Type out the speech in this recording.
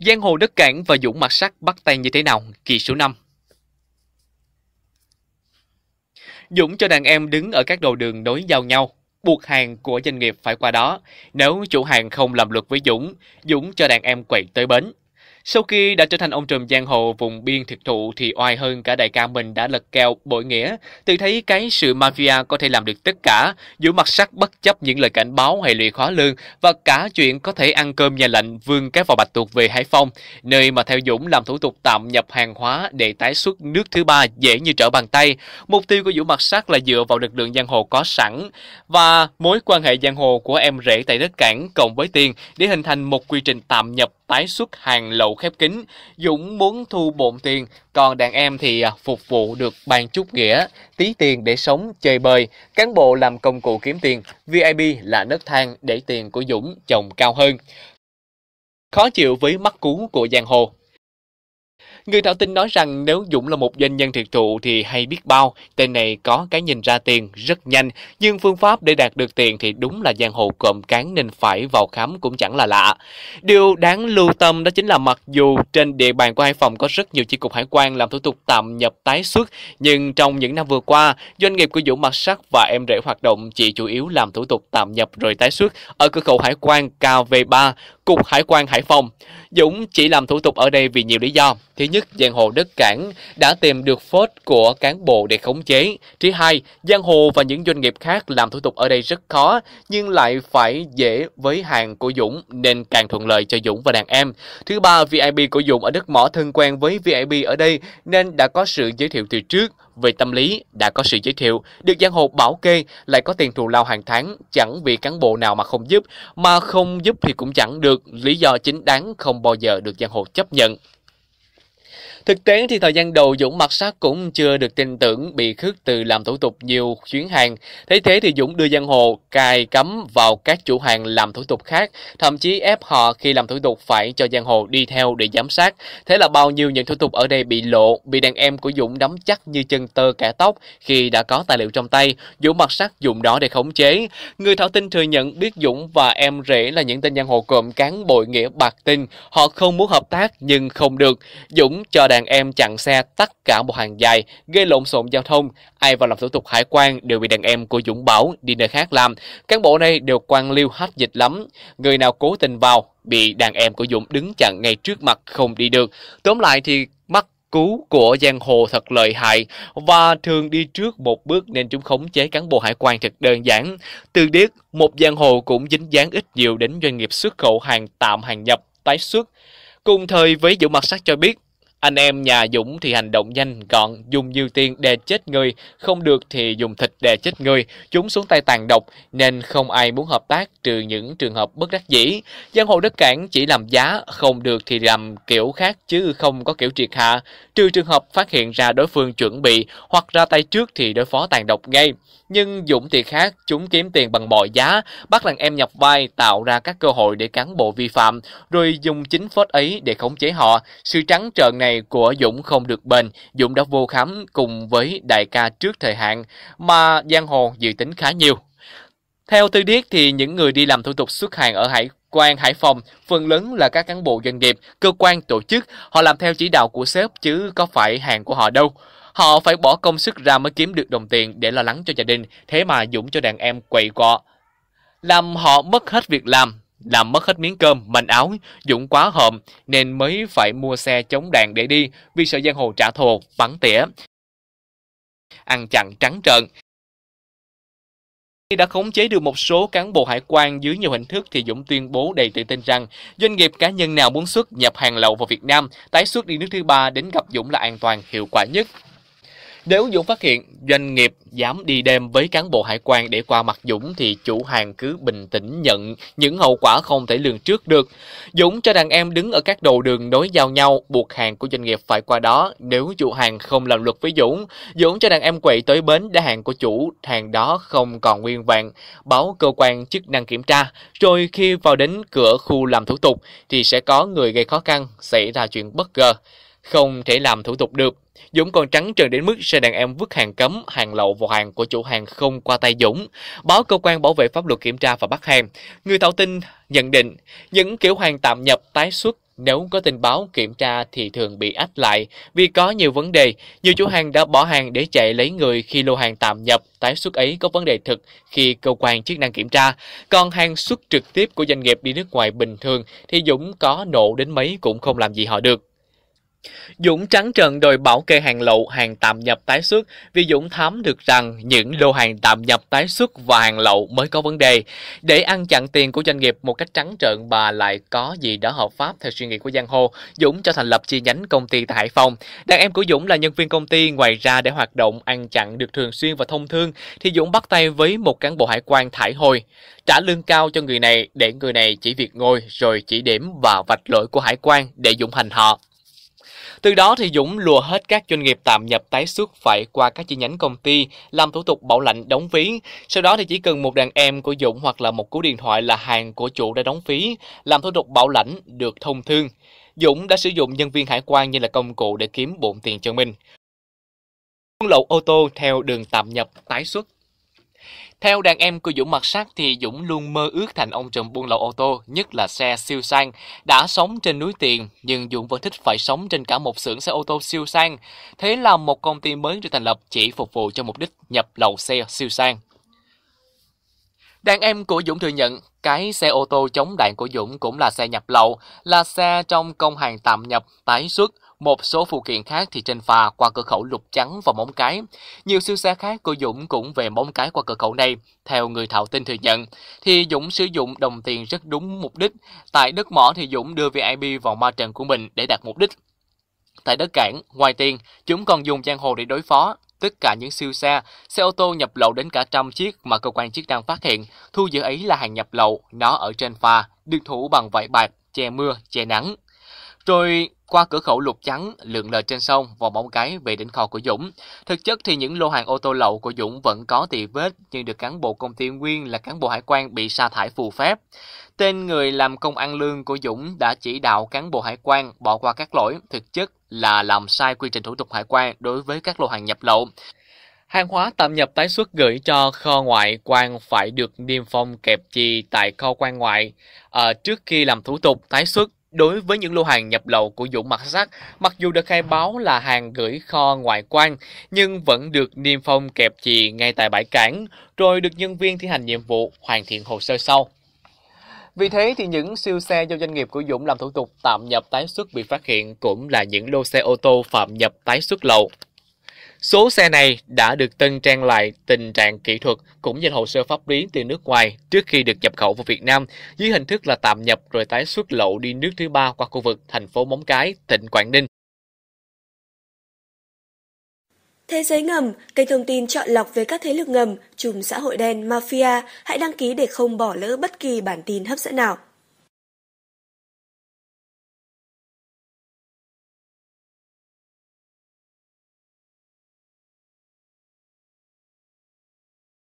Giang hồ đất cảng và Dũng mặt sắt bắt tay như thế nào? Kỳ số 5 Dũng cho đàn em đứng ở các đầu đường nối giao nhau, buộc hàng của doanh nghiệp phải qua đó. Nếu chủ hàng không làm luật với Dũng, Dũng cho đàn em quậy tới bến. Sau khi đã trở thành ông trùm giang hồ vùng biên thực thụ thì oai hơn cả đại ca mình đã lật keo bội nghĩa, tự thấy cái sự mafia có thể làm được tất cả, dù mặt sắc bất chấp những lời cảnh báo hay lụy khó lương và cả chuyện có thể ăn cơm nhà lạnh vương cái vào bạch tuộc về Hải Phòng, nơi mà theo Dũng làm thủ tục tạm nhập hàng hóa để tái xuất nước thứ ba dễ như trở bàn tay. Mục tiêu của vũ mặt sắc là dựa vào lực lượng giang hồ có sẵn và mối quan hệ giang hồ của em rể tại đất cảng cộng với tiền để hình thành một quy trình tạm nhập tái xuất hàng lậu khép kín. Dũng muốn thu bộn tiền, còn đàn em thì à, phục vụ được bàn chút nghĩa, tí tiền để sống, chơi bời, cán bộ làm công cụ kiếm tiền, VIP là nấc thang để tiền của Dũng trồng cao hơn. Khó chịu với mắt cú của giang hồ, Người thạo tin nói rằng nếu Dũng là một doanh nhân thiệt thụ thì hay biết bao, tên này có cái nhìn ra tiền rất nhanh, nhưng phương pháp để đạt được tiền thì đúng là giang hồ cộm cán nên phải vào khám cũng chẳng là lạ. Điều đáng lưu tâm đó chính là mặc dù trên địa bàn của Hải Phòng có rất nhiều chi cục hải quan làm thủ tục tạm nhập tái xuất, nhưng trong những năm vừa qua, doanh nghiệp của Dũng Mặt Sắc và em rể hoạt động chỉ chủ yếu làm thủ tục tạm nhập rồi tái xuất ở cửa khẩu hải quan KV3, Cục Hải quan Hải Phòng. Dũng chỉ làm thủ tục ở đây vì nhiều lý do. Thứ nhất, giang hồ đất cảng đã tìm được phốt của cán bộ để khống chế. Thứ hai, giang hồ và những doanh nghiệp khác làm thủ tục ở đây rất khó, nhưng lại phải dễ với hàng của Dũng nên càng thuận lợi cho Dũng và đàn em. Thứ ba, VIP của Dũng ở đất mỏ thân quen với VIP ở đây nên đã có sự giới thiệu từ trước về tâm lý đã có sự giới thiệu, được giang hồ bảo kê lại có tiền thù lao hàng tháng, chẳng vì cán bộ nào mà không giúp, mà không giúp thì cũng chẳng được, lý do chính đáng không bao giờ được giang hồ chấp nhận. Thực tế thì thời gian đầu Dũng mặt sát cũng chưa được tin tưởng bị khước từ làm thủ tục nhiều chuyến hàng. Thế thế thì Dũng đưa giang hồ cài cấm vào các chủ hàng làm thủ tục khác, thậm chí ép họ khi làm thủ tục phải cho giang hồ đi theo để giám sát. Thế là bao nhiêu những thủ tục ở đây bị lộ, bị đàn em của Dũng nắm chắc như chân tơ kẻ tóc khi đã có tài liệu trong tay. Dũng mặt sát dùng đó để khống chế. Người thảo tin thừa nhận biết Dũng và em rể là những tên giang hồ cộm cán bội nghĩa bạc tình Họ không muốn hợp tác nhưng không được. Dũng cho đàn đàn em chặn xe tắt cả một hàng dài, gây lộn xộn giao thông. Ai vào làm thủ tục hải quan đều bị đàn em của Dũng Bảo đi nơi khác làm. Cán bộ này đều quan liêu hết dịch lắm. Người nào cố tình vào, bị đàn em của Dũng đứng chặn ngay trước mặt không đi được. Tóm lại thì mắt cú của giang hồ thật lợi hại và thường đi trước một bước nên chúng khống chế cán bộ hải quan thật đơn giản. Từ điếc, một giang hồ cũng dính dáng ít nhiều đến doanh nghiệp xuất khẩu hàng tạm hàng nhập, tái xuất. Cùng thời với Dũng Mặt Sắc cho biết, anh em nhà Dũng thì hành động nhanh, gọn, dùng nhiều tiền đè chết người, không được thì dùng thịt đè chết người. Chúng xuống tay tàn độc, nên không ai muốn hợp tác trừ những trường hợp bất đắc dĩ. Giang hồ đất cảng chỉ làm giá, không được thì làm kiểu khác chứ không có kiểu triệt hạ. Trừ trường hợp phát hiện ra đối phương chuẩn bị hoặc ra tay trước thì đối phó tàn độc ngay. Nhưng Dũng thì khác, chúng kiếm tiền bằng mọi giá, bắt đàn em nhập vai tạo ra các cơ hội để cán bộ vi phạm, rồi dùng chính phốt ấy để khống chế họ. Sự trắng trợn này của Dũng không được bền, Dũng đã vô khám cùng với đại ca trước thời hạn, mà giang hồ dự tính khá nhiều. Theo Tư Điết thì những người đi làm thủ tục xuất hàng ở Hải quan Hải Phòng phần lớn là các cán bộ doanh nghiệp, cơ quan tổ chức, họ làm theo chỉ đạo của sếp chứ có phải hàng của họ đâu. Họ phải bỏ công sức ra mới kiếm được đồng tiền để lo lắng cho gia đình, thế mà Dũng cho đàn em quậy quọ. Làm họ mất hết việc làm, làm mất hết miếng cơm, manh áo, Dũng quá hòm nên mới phải mua xe chống đạn để đi vì sợ giang hồ trả thù, bắn tỉa. Ăn chặn trắng trợn, khi đã khống chế được một số cán bộ hải quan dưới nhiều hình thức thì Dũng tuyên bố đầy tự tin rằng doanh nghiệp cá nhân nào muốn xuất nhập hàng lậu vào Việt Nam, tái xuất đi nước thứ ba đến gặp Dũng là an toàn hiệu quả nhất. Nếu Dũng phát hiện doanh nghiệp dám đi đêm với cán bộ hải quan để qua mặt Dũng thì chủ hàng cứ bình tĩnh nhận những hậu quả không thể lường trước được. Dũng cho đàn em đứng ở các đầu đường nối giao nhau, buộc hàng của doanh nghiệp phải qua đó. Nếu chủ hàng không làm luật với Dũng, Dũng cho đàn em quậy tới bến để hàng của chủ, hàng đó không còn nguyên vẹn, báo cơ quan chức năng kiểm tra. Rồi khi vào đến cửa khu làm thủ tục thì sẽ có người gây khó khăn, xảy ra chuyện bất ngờ không thể làm thủ tục được. Dũng còn trắng trợn đến mức xe đàn em vứt hàng cấm, hàng lậu vào hàng của chủ hàng không qua tay Dũng. Báo cơ quan bảo vệ pháp luật kiểm tra và bắt hàng. Người tạo tin nhận định những kiểu hàng tạm nhập tái xuất nếu có tin báo kiểm tra thì thường bị ách lại vì có nhiều vấn đề. Nhiều chủ hàng đã bỏ hàng để chạy lấy người khi lô hàng tạm nhập, tái xuất ấy có vấn đề thực khi cơ quan chức năng kiểm tra. Còn hàng xuất trực tiếp của doanh nghiệp đi nước ngoài bình thường thì Dũng có nộ đến mấy cũng không làm gì họ được. Dũng trắng trợn đòi bảo kê hàng lậu, hàng tạm nhập tái xuất vì Dũng thám được rằng những lô hàng tạm nhập tái xuất và hàng lậu mới có vấn đề. Để ăn chặn tiền của doanh nghiệp một cách trắng trợn và lại có gì đó hợp pháp theo suy nghĩ của Giang Hồ, Dũng cho thành lập chi nhánh công ty tại Hải Phòng. Đàn em của Dũng là nhân viên công ty, ngoài ra để hoạt động ăn chặn được thường xuyên và thông thương thì Dũng bắt tay với một cán bộ hải quan thải hồi, trả lương cao cho người này để người này chỉ việc ngồi rồi chỉ điểm và vạch lỗi của hải quan để Dũng hành họ. Từ đó thì Dũng lùa hết các doanh nghiệp tạm nhập tái xuất phải qua các chi nhánh công ty làm thủ tục bảo lãnh đóng phí. Sau đó thì chỉ cần một đàn em của Dũng hoặc là một cú điện thoại là hàng của chủ đã đóng phí, làm thủ tục bảo lãnh được thông thương. Dũng đã sử dụng nhân viên hải quan như là công cụ để kiếm bộn tiền cho mình. Buôn lậu ô tô theo đường tạm nhập tái xuất theo đàn em của Dũng Mặt Sắc thì Dũng luôn mơ ước thành ông trùm buôn lậu ô tô, nhất là xe siêu sang. Đã sống trên núi tiền, nhưng Dũng vẫn thích phải sống trên cả một xưởng xe ô tô siêu sang. Thế là một công ty mới được thành lập chỉ phục vụ cho mục đích nhập lậu xe siêu sang. Đàn em của Dũng thừa nhận, cái xe ô tô chống đạn của Dũng cũng là xe nhập lậu, là xe trong công hàng tạm nhập, tái xuất, một số phụ kiện khác thì trên phà qua cửa khẩu Lục Trắng và Móng Cái. Nhiều siêu xe khác của Dũng cũng về Móng Cái qua cửa khẩu này. Theo người thạo tin thừa nhận, thì Dũng sử dụng đồng tiền rất đúng mục đích. Tại đất mỏ thì Dũng đưa VIP vào ma trận của mình để đạt mục đích. Tại đất cảng, ngoài tiền, chúng còn dùng giang hồ để đối phó, tất cả những siêu xe, xe ô tô nhập lậu đến cả trăm chiếc mà cơ quan chức năng phát hiện, thu giữ ấy là hàng nhập lậu, nó ở trên phà được thủ bằng vải bạc, che mưa, che nắng. Rồi qua cửa khẩu Lục Trắng, lượn lờ trên sông và bóng cái về đến kho của Dũng. Thực chất thì những lô hàng ô tô lậu của Dũng vẫn có tỳ vết nhưng được cán bộ công ty Nguyên là cán bộ hải quan bị sa thải phù phép. Tên người làm công ăn lương của Dũng đã chỉ đạo cán bộ hải quan bỏ qua các lỗi, thực chất là làm sai quy trình thủ tục hải quan đối với các lô hàng nhập lậu. Hàng hóa tạm nhập tái xuất gửi cho kho ngoại quan phải được niêm phong kẹp chì tại kho quan ngoại à, trước khi làm thủ tục tái xuất Đối với những lô hàng nhập lậu của Dũng Mặt Sắt, mặc dù được khai báo là hàng gửi kho ngoại quan, nhưng vẫn được niêm phong kẹp chì ngay tại bãi cảng, rồi được nhân viên thi hành nhiệm vụ hoàn thiện hồ sơ sau. Vì thế thì những siêu xe do doanh nghiệp của Dũng làm thủ tục tạm nhập tái xuất bị phát hiện cũng là những lô xe ô tô phạm nhập tái xuất lậu. Số xe này đã được tân trang lại tình trạng kỹ thuật cũng như hồ sơ pháp lý từ nước ngoài trước khi được nhập khẩu vào Việt Nam dưới hình thức là tạm nhập rồi tái xuất lậu đi nước thứ ba qua khu vực thành phố Móng Cái, tỉnh Quảng Ninh. Thế giới ngầm, kênh thông tin chọn lọc về các thế lực ngầm, chùm xã hội đen, mafia, hãy đăng ký để không bỏ lỡ bất kỳ bản tin hấp dẫn nào.